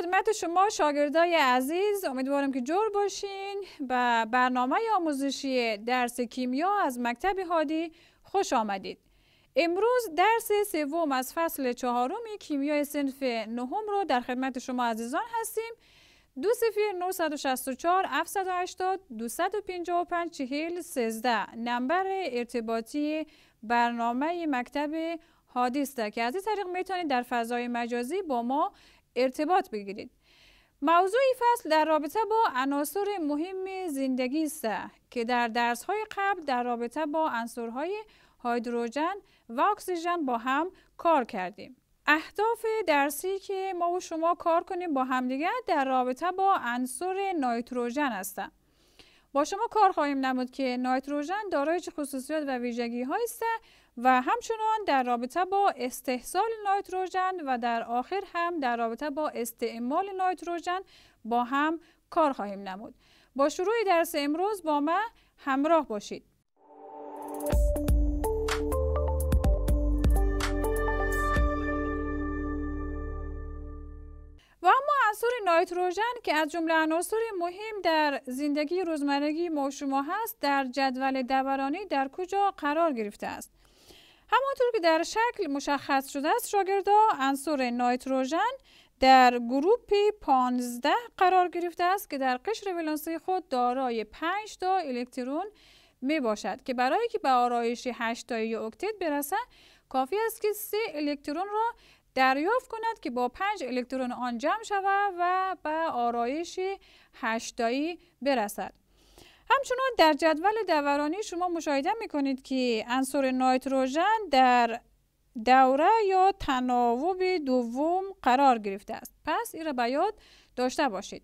خدمت شما شاگردای عزیز امیدوارم که جور باشین و برنامه آموزشی درس کیمیا از مکتب هادی خوش آمدید امروز درس سوم از فصل چهارم کیمیای سنف نهم رو در خدمت شما عزیزان هستیم دو سفیر 964 780 255 40 13 نمبر ارتباطی برنامه مکتب است که از این طریق میتونید در فضای مجازی با ما ارتباط بگیرید موضوع فصل در رابطه با عناصر مهم زندگی است که در درس‌های قبل در رابطه با های هیدروژن و اکسیژن با هم کار کردیم. اهداف درسی که ما و شما کار کنیم با همدیگر در رابطه با عنصر نایتروژن هستند. با شما کار خواهیم نمود که نایتروژن دارای چه خصوصیات و ویژگی است و همچنان در رابطه با استحصال نایتروژن و در آخر هم در رابطه با استعمال نایتروژن با هم کار خواهیم نمود. با شروع درس امروز با من همراه باشید. و اما عنصر نایتروژن که از جمله عناصر مهم در زندگی روزمرگی ما شما هست در جدول دورانی در کجا قرار گرفته است همانطور که در شکل مشخص شده است شاگردا عنصر نایتروژن در گروپ 15 قرار گرفته است که در قشر ولانسی خود دارای 5 تا الکترون می باشد که برای که به آرایش 8 تایی اکتیت برسد کافی است که 3 الکترون را دریافت کند که با 5 الکترون آن جمع شود و به آرایش 8 تایی برسد همچنان در جدول دورانی شما مشاهده میکنید که عنصر نایتروژن در دوره یا تناوب دوم قرار گرفته است پس این را به داشته باشید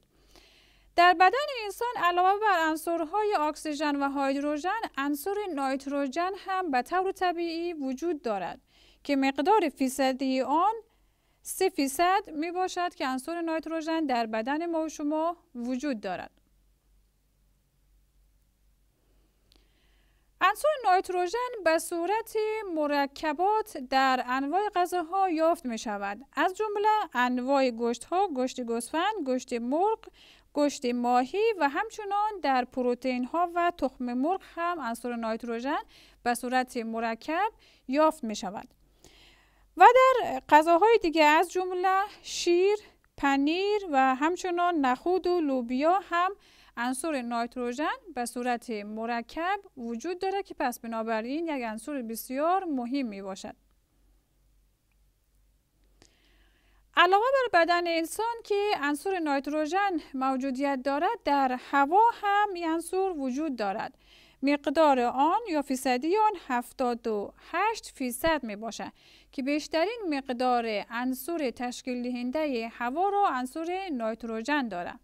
در بدن انسان علاوه بر انصارهای اکسیژن و هیدروژن عنصر نایتروژن هم به طور طبیعی وجود دارد که مقدار فیصدی آن 3 فیصد می باشد که عنصر نایتروژن در بدن ما و شما وجود دارد عنصر نایتروژن به صورت مرکبات در انواع غذاها یافت می شود. از جمله انواع گشت ها، گشت گوسفند، گشت مرغ، گشت ماهی و همچنان در پروتئین ها و تخم مرغ هم عنصر نایتروژن به صورت مرکب یافت می شود. و در غذاهای دیگه از جمله شیر، پنیر و همچنان نخود و لوبیا هم عنصر نایتروژن به صورت مرکب وجود داره که پس بنابراین یک عنصر بسیار مهم می باشد. علاوه بر بدن انسان که عنصر نایتروژن موجودیت دارد در هوا هم این عنصر وجود دارد مقدار آن یا فیصدی آن 78 فیصد می باشد که بیشترین مقدار عنصر تشکیل دهنده هوا را عنصر نایتروژن دارد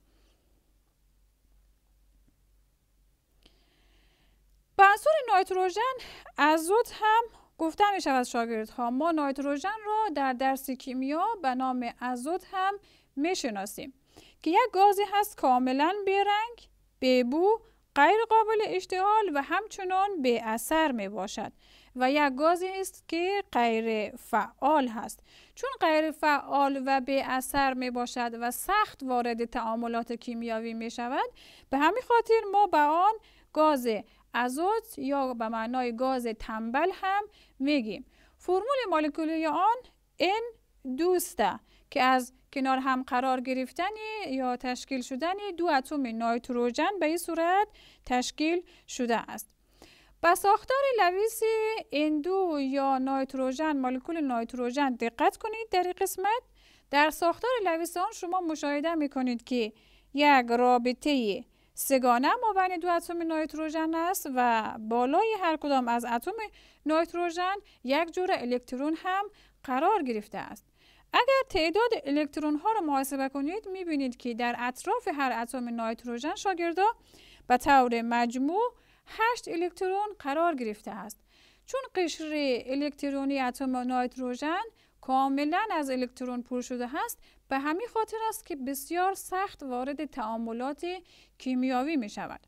عنصر نایتروژن از هم گفته می شود ها ما نایتروژن را در درس کیمیا به نام ازود هم می شناسیم که یک گازی هست کاملا بیرنگ، بیبو، غیر قابل اشتعال و همچنان به اثر می باشد و یک گازی است که غیر فعال هست چون غیر فعال و به اثر می باشد و سخت وارد تعاملات کیمیاوی می شود به همین خاطر ما به آن گاز ازوت یا به معنای گاز تنبل هم میگیم فرمول مولکولی آن ان دوسته که از کنار هم قرار گرفتنی یا تشکیل شدنی دو اتم نایتروژن به این صورت تشکیل شده است به ساختار لویس N2 یا نایتروژن مولکول نایتروژن دقت کنید در این قسمت در ساختار لویس آن شما مشاهده میکنید که یک رابطه سگانه مابین دو اتم نایتروژن است و بالای هر کدام از اتم نایتروژن یک جور الکترون هم قرار گرفته است. اگر تعداد الکترون ها را محاسبه کنید می بینید که در اطراف هر اتم نایتروژن شاگردا به طور مجموع 8 الکترون قرار گرفته است. چون قشر الکترونی اتم نایتروژن کاملا از الکترون پر شده هست به همین خاطر است که بسیار سخت وارد تعاملات کیمیاوی می شود.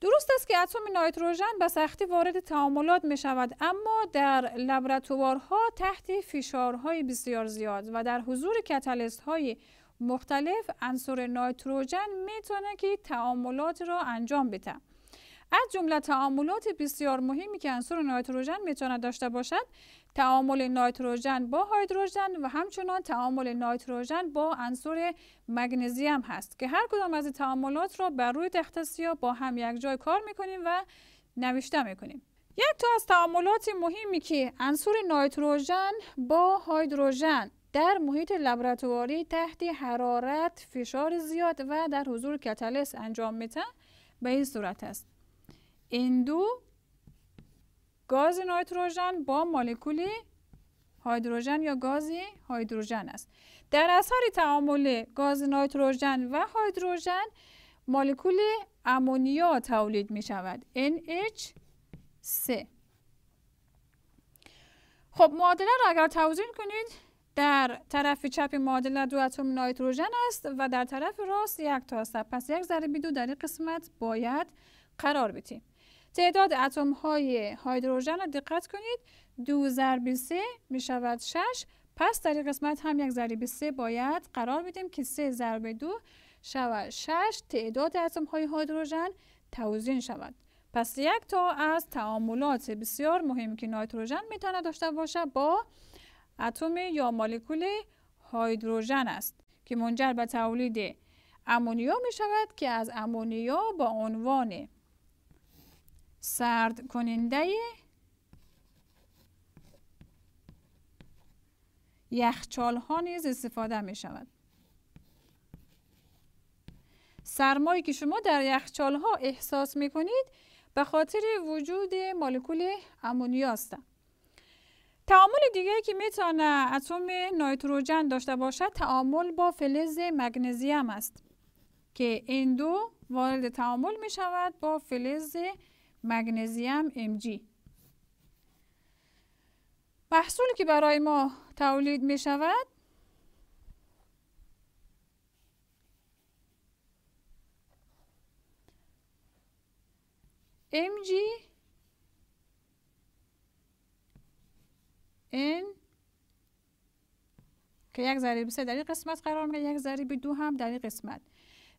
درست است که اتم نایتروژن به سختی وارد تعاملات می شود اما در لابراتوارها تحت فشارهای بسیار زیاد و در حضور کتالیست های مختلف عنصر نایتروژن تونه که تعاملات را انجام بده از جمله تعاملات بسیار مهمی که عنصر نایتروژن می داشته باشد تعامل نایتروژن با هیدروژن و همچنان تعامل نایتروژن با عنصر مگنزیم هست که هر کدام از تعاملات را بر روی تخت سیاه با هم یک جای کار میکنیم و نوشته میکنیم یک تا از تعاملات مهمی که عنصر نایتروژن با هیدروژن در محیط لبراتواری تحت حرارت، فشار زیاد و در حضور کتلس انجام میتن به این صورت است. این دو گاز نایتروژن با مولکولی هیدروژن یا گازی هیدروژن است در اثر تعامل گاز نایتروژن و هیدروژن مولکول امونیا تولید می شود NH3 خب معادله را اگر توضیح کنید در طرف چپ معادله دو اتم نایتروژن است و در طرف راست یک تا است پس یک ضرب دو در این قسمت باید قرار بدیم تعداد اتم های هیدروژن را دقت کنید دو ضرب سه می شود شش پس در این قسمت هم یک ضریب سه باید قرار بدیم که سه ضرب دو شود شش تعداد اتم های هیدروژن توزین شود پس یک تا از تعاملات بسیار مهم که نایتروژن میتونه داشته باشه با اتم یا مولکول هیدروژن است که منجر به تولید امونیا می شود که از امونیا با عنوان سرد کننده یخچال ها نیز استفاده می شود سرمایی که شما در یخچال ها احساس می کنید به خاطر وجود مولکول امونیا است تعامل دیگه که تانه اتم نایتروژن داشته باشد تعامل با فلز مگنزیم است که این دو وارد تعامل می شود با فلز مگنزیم جی محصولی که برای ما تولید می شود جی این که یک ضریب سه در این قسمت قرار می یک ضریب دو هم در این قسمت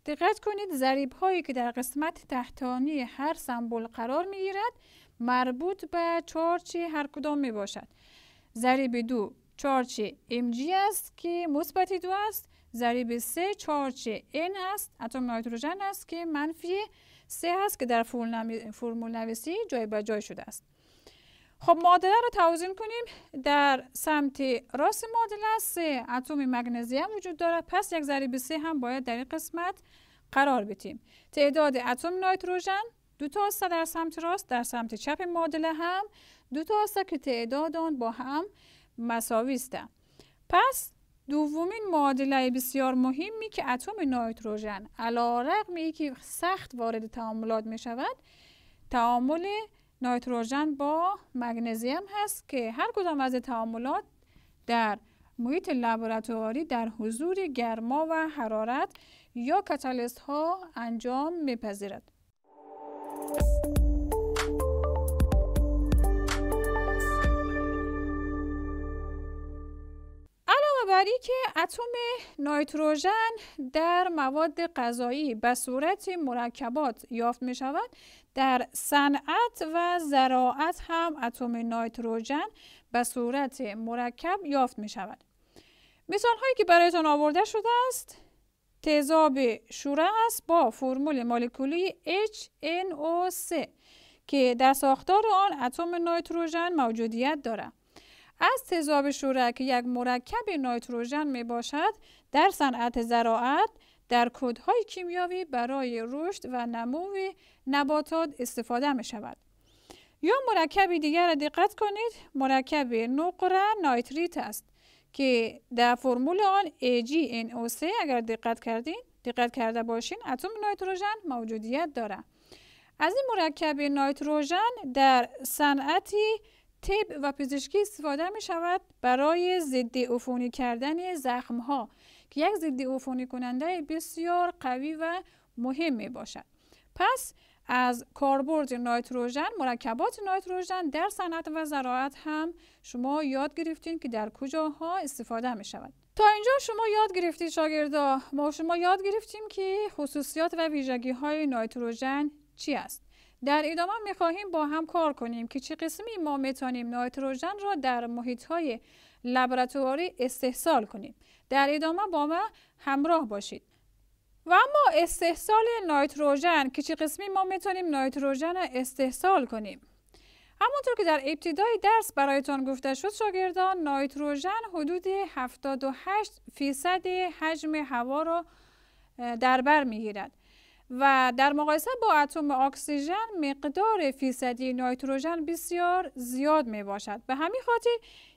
دقت کنید ضریب هایی که در قسمت تحتانی هر سمبل قرار می گیرد مربوط به چارچی هر کدام می باشد ضریب دو چارچی mg است که مثبت دو است ضریب سه چارچی n است اتم نایتروژن است که منفی سه است که در فرمول نویسی جای به جای شده است خب معادله رو توازن کنیم در سمت راست معادله سه اتم مگنزیم وجود دارد پس یک ضریب سه هم باید در این قسمت قرار بدیم تعداد اتم نایتروژن دو تا است در سمت راست در سمت چپ معادله هم دو تا است که تعداد آن با هم مساوی است پس دومین معادله بسیار مهمی که اتم نایتروژن رقمی که سخت وارد تعاملات می شود تعامل نایتروژن با مگنزیم هست که هر کدام از تعاملات در محیط لابوراتوری در حضور گرما و حرارت یا کتالیست ها انجام میپذیرد. علاوه بر که اتم نایتروژن در مواد غذایی به صورت مرکبات یافت می شود در صنعت و زراعت هم اتم نایتروژن به صورت مرکب یافت می شود. مثال هایی که برایتان آورده شده است تیزاب شوره است با فرمول مولکولی HNO3 که در ساختار آن اتم نایتروژن موجودیت دارد. از تیزاب شوره که یک مرکب نایتروژن می باشد در صنعت زراعت در کودهای کیمیاوی برای رشد و نمو نباتات استفاده می شود. یا مرکبی دیگر را دقت کنید مرکب نقره نایتریت است که در فرمول آن AgNO3 اگر دقت کردین دقت کرده باشین اتم نایتروژن موجودیت دارد. از این مرکب نایتروژن در صنعتی طب و پزشکی استفاده می شود برای ضد عفونی کردن زخم ها که یک ضد عفونی کننده بسیار قوی و مهم می باشد پس از کاربرد نایتروژن مرکبات نایتروژن در صنعت و زراعت هم شما یاد گرفتین که در کجاها استفاده می شود تا اینجا شما یاد گرفتید شاگردا ما شما یاد گرفتیم که خصوصیات و ویژگی های نایتروژن چی است در ادامه می خواهیم با هم کار کنیم که چه قسمی ما میتونیم نایتروژن را در محیط های لبراتواری استحصال کنیم در ادامه با ما همراه باشید و اما استحصال نایتروژن که چه قسمی ما میتونیم نایتروژن استحصال کنیم همونطور که در ابتدای درس برایتان گفته شد شاگردان نایتروژن حدود 78 فیصد حجم هوا را در بر میگیرد و در مقایسه با اتم اکسیژن مقدار فیصدی نایتروژن بسیار زیاد می به همین خاطر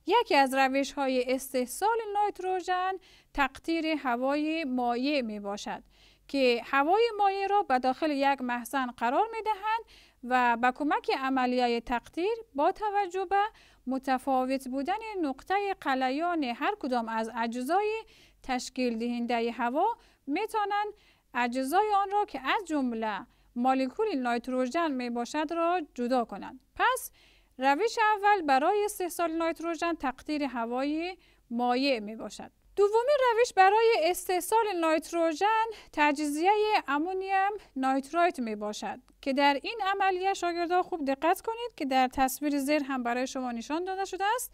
یکی از روش های استحصال نایتروژن تقطیر هوای مایع می باشد که هوای مایع را به داخل یک محسن قرار می دهند و به کمک عملیه تقطیر با توجه به متفاوت بودن نقطه قلیان هر کدام از اجزای تشکیل دهنده هوا می توانند اجزای آن را که از جمله مولکول نایتروژن می باشد را جدا کنند. پس روش اول برای استحصال نایتروژن تقدیر هوای مایع می باشد. دومین روش برای استحصال نایتروژن تجزیه امونیم نایترایت می باشد که در این عملیه شاگردها خوب دقت کنید که در تصویر زیر هم برای شما نشان داده شده است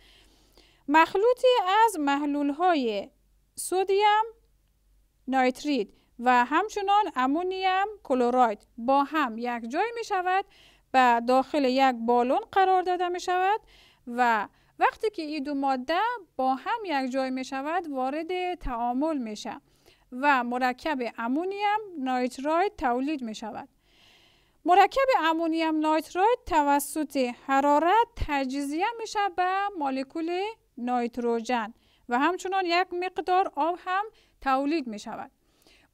مخلوطی از محلول های سودیم نایترید و همچنان امونیم کلوراید با هم یک جای می شود و داخل یک بالون قرار داده می شود و وقتی که این دو ماده با هم یک جای می شود وارد تعامل می شود و مرکب امونیم نایتراید تولید می شود. مرکب امونیم نایتراید توسط حرارت تجزیه می شود به مولکول نایتروژن و همچنان یک مقدار آب هم تولید می شود.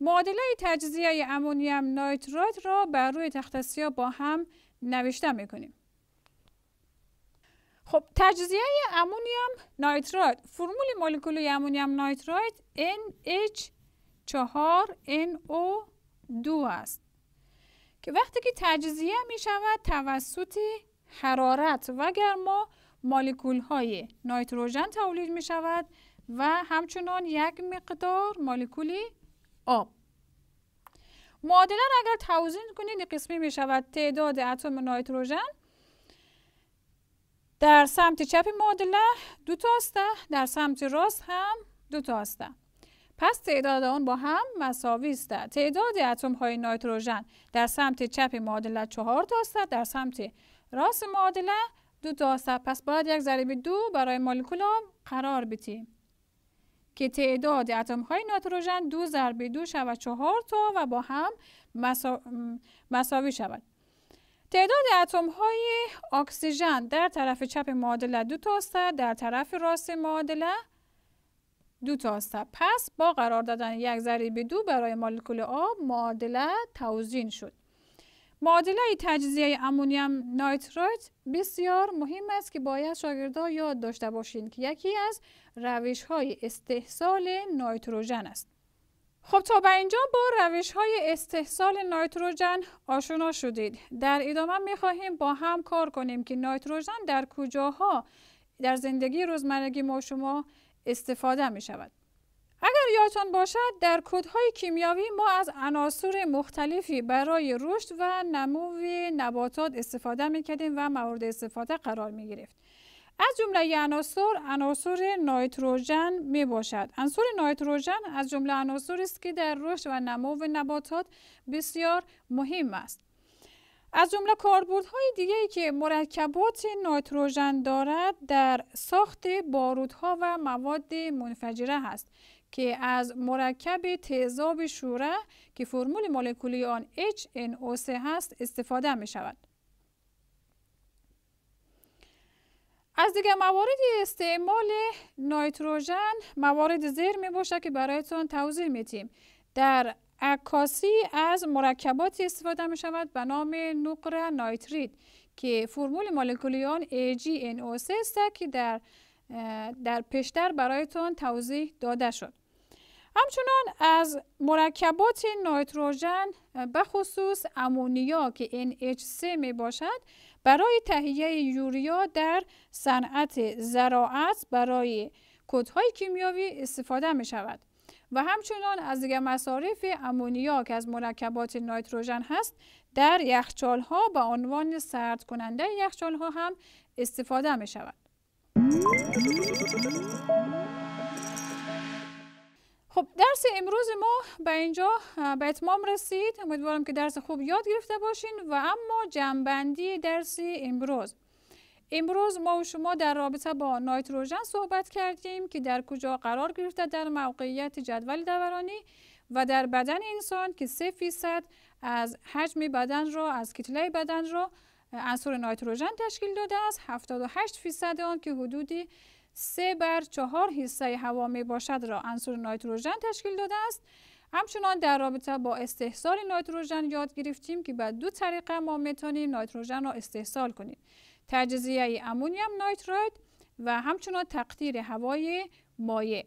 معادله تجزیه امونیم نایتراید را بر روی تخت سیاه با هم نوشته میکنیم خب تجزیه امونیم نایترات فرمول مولکول امونیم نایترات NH4NO2 است که وقتی که تجزیه می شود توسط حرارت و گرما مولکول های نایتروژن تولید می شود و همچنان یک مقدار مولکولی آب معادله را اگر توزین کنید قسمی می شود تعداد اتم نایتروژن در سمت چپ معادله دو تا است در سمت راست هم دو تا است پس تعداد آن با هم مساوی است تعداد اتم های نایتروژن در سمت چپ معادله چهار تا است در سمت راست معادله دو تا است پس باید یک ضریب دو برای مولکول قرار بدیم که تعداد اتم های ناتروژن دو ضرب دو شود چهار تا و با هم مساوی شود تعداد اتم های اکسیژن در طرف چپ معادله دو تاست در طرف راست معادله دو تاست پس با قرار دادن یک ضریب دو برای مولکول آب معادله توزین شد معادله تجزیه امونیم نایتریت بسیار مهم است که باید شاگردها یاد داشته باشین که یکی از روش های استحصال نایتروژن است. خب تا به اینجا با روش های استحصال نایتروژن آشنا شدید. در ادامه می خواهیم با هم کار کنیم که نایتروژن در کجاها در زندگی روزمرگی ما شما استفاده می شود. اگر یادتان باشد در کودهای کیمیاوی ما از عناصر مختلفی برای رشد و نمو نباتات استفاده میکردیم و مورد استفاده قرار می از جمله عناصر عناصر نایتروژن می باشد عنصر نایتروژن از جمله عناصری است که در رشد و نمو نباتات بسیار مهم است از جمله کاربردهای ای که مرکبات نایتروژن دارد در ساخت بارودها و مواد منفجره هست که از مرکب تیزاب شوره که فرمول مولکولی آن HNO3 هست استفاده می شود. از دیگه موارد استعمال نایتروژن موارد زیر می باشد که برایتان توضیح می تیم، در عکاسی از مرکبات استفاده می شود به نام نقره نایتریت که فرمول مولکولی آن AgNO3 است که در در پیشتر برایتون توضیح داده شد همچنان از مرکبات نایتروژن به خصوص امونیا که NH3 می باشد برای تهیه یوریا در صنعت زراعت برای کودهای کیمیاوی استفاده می شود و همچنان از دیگر مصارف امونیا که از مرکبات نایتروژن هست در یخچال ها به عنوان سرد کننده یخچال ها هم استفاده می شود. خب درس امروز ما به اینجا به اتمام رسید امیدوارم که درس خوب یاد گرفته باشین و اما جنبندی درس امروز امروز ما و شما در رابطه با نایتروژن صحبت کردیم که در کجا قرار گرفته در موقعیت جدول دورانی و در بدن انسان که 3 فیصد از حجم بدن را از کتله بدن را عنصر نایتروژن تشکیل داده است 78 فیصد آن که حدودی 3 بر 4 حصه هوا می باشد را عنصر نایتروژن تشکیل داده است همچنان در رابطه با استحصال نایتروژن یاد گرفتیم که به دو طریقه ما میتونیم نایتروژن را استحصال کنیم تجزیه امونیم نایتراید و همچنان تقدیر هوای مایع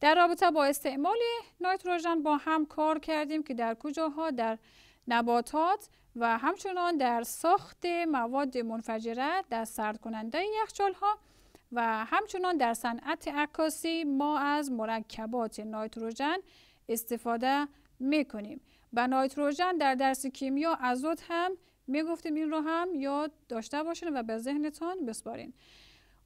در رابطه با استعمال نایتروژن با هم کار کردیم که در کجاها در نباتات و همچنان در ساخت مواد منفجره در سرد کننده یخچال ها و همچنان در صنعت عکاسی ما از مرکبات نایتروژن استفاده می کنیم و نایتروژن در درس کیمیا ازوت هم می گفتیم این رو هم یاد داشته باشین و به ذهنتان بسپارین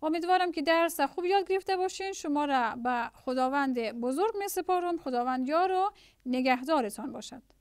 امیدوارم که درس خوب یاد گرفته باشین شما را به خداوند بزرگ می سپارم خداوند یار و نگهدارتان باشد